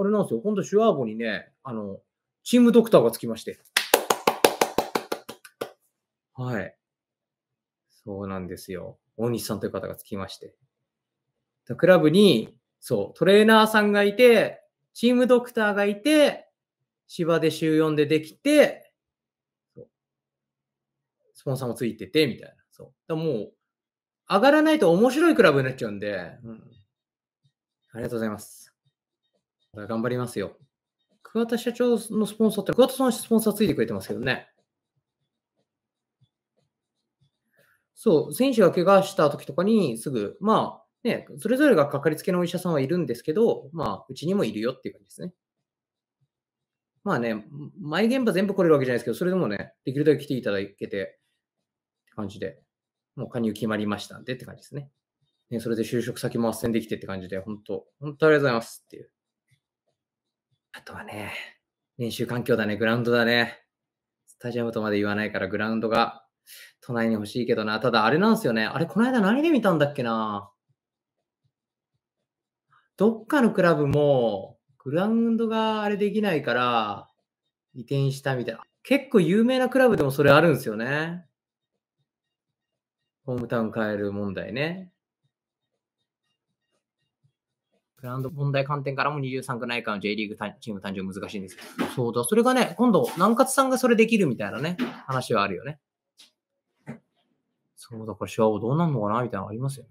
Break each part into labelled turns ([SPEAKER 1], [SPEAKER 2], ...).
[SPEAKER 1] あれなんですよ。今度、シュワーボにね、あの、チームドクターがつきまして。はい。そうなんですよ。大西さんという方がつきまして。クラブに、そう、トレーナーさんがいて、チームドクターがいて、芝で週4でできて、スポンサーもついてて、みたいな。そう。だもう、上がらないと面白いクラブになっちゃうんで、うん。ありがとうございます。頑張りますよ。桑田社長のスポンサーって、桑田さんスポンサーついてくれてますけどね。そう、選手が怪我した時とかにすぐ、まあ、ね、それぞれがかかりつけのお医者さんはいるんですけど、まあ、うちにもいるよっていう感じですね。まあね、前現場全部来れるわけじゃないですけど、それでもね、できるだけ来ていただけてって感じで、もう加入決まりましたんでって感じですね。ねそれで就職先も斡旋できてって感じで、本当、本当ありがとうございますっていう。あとはね、練習環境だね、グラウンドだね。スタジアムとまで言わないから、グラウンドが都内に欲しいけどな。ただ、あれなんですよね。あれ、この間何で見たんだっけな。どっかのクラブも、グラウンドがあれできないから、移転したみたいな。結構有名なクラブでもそれあるんですよね。ホームタウン変える問題ね。グランド問題観点からも23区内からの J リーグチーム誕生難しいんですけど。そうだ。それがね、今度、南葛さんがそれできるみたいなね、話はあるよね。そうだこれ、シワをどうなるのかなみたいなのありますよね。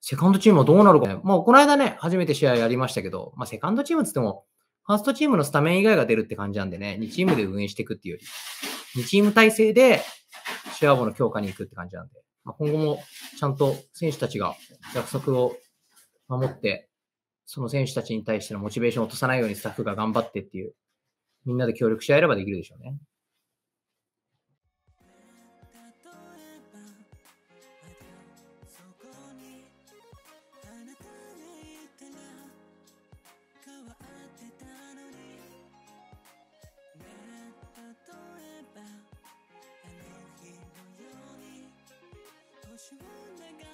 [SPEAKER 1] セカンドチームはどうなるか、ね。もうこの間ね、初めて試合やりましたけど、まあセカンドチームっつっても、ファーストチームのスタメン以外が出るって感じなんでね、2チームで運営していくっていうより、2チーム体制でシェアボの強化に行くって感じなんで、まあ、今後もちゃんと選手たちが約束を守って、その選手たちに対してのモチベーションを落とさないようにスタッフが頑張ってっていう、みんなで協力し合えればできるでしょうね。
[SPEAKER 2] 星を流